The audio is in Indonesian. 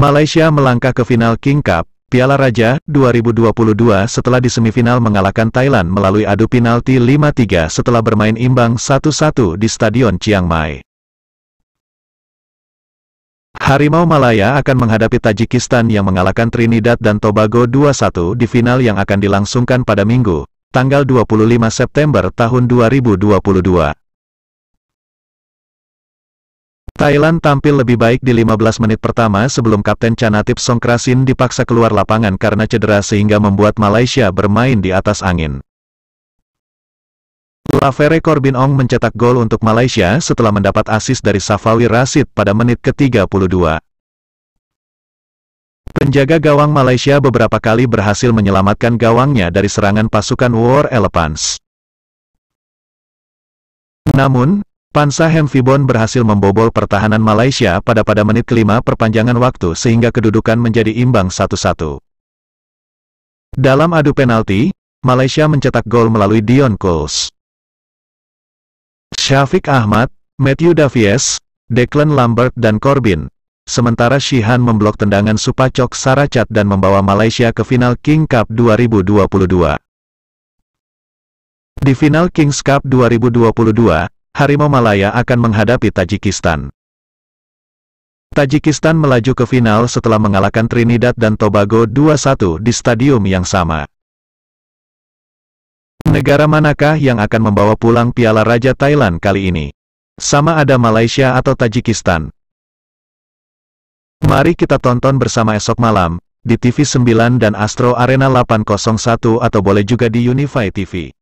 Malaysia melangkah ke final King Cup, Piala Raja, 2022 setelah di semifinal mengalahkan Thailand melalui adu penalti 5-3 setelah bermain imbang 1-1 di Stadion Chiang Mai. Harimau Malaya akan menghadapi Tajikistan yang mengalahkan Trinidad dan Tobago 2-1 di final yang akan dilangsungkan pada Minggu, tanggal 25 September tahun 2022. Thailand tampil lebih baik di 15 menit pertama sebelum Kapten Chanatip Songkrasin dipaksa keluar lapangan karena cedera sehingga membuat Malaysia bermain di atas angin. Lavere Corbin Ong mencetak gol untuk Malaysia setelah mendapat asis dari Safawi Rasid pada menit ke-32. Penjaga gawang Malaysia beberapa kali berhasil menyelamatkan gawangnya dari serangan pasukan War Elephants. Namun, Pansa Hemfibon berhasil membobol pertahanan Malaysia pada pada menit kelima perpanjangan waktu sehingga kedudukan menjadi imbang 1-1. Dalam adu penalti, Malaysia mencetak gol melalui Dion Coles. Syafiq Ahmad, Matthew Davies, Declan Lambert dan Corbin. Sementara Shihan memblok tendangan Supacok Saracat dan membawa Malaysia ke final King Cup 2022. Di final Kings Cup 2022, Harimau Malaya akan menghadapi Tajikistan. Tajikistan melaju ke final setelah mengalahkan Trinidad dan Tobago 2-1 di stadium yang sama. Negara manakah yang akan membawa pulang Piala Raja Thailand kali ini? Sama ada Malaysia atau Tajikistan? Mari kita tonton bersama esok malam, di TV 9 dan Astro Arena 801 atau boleh juga di Unify TV.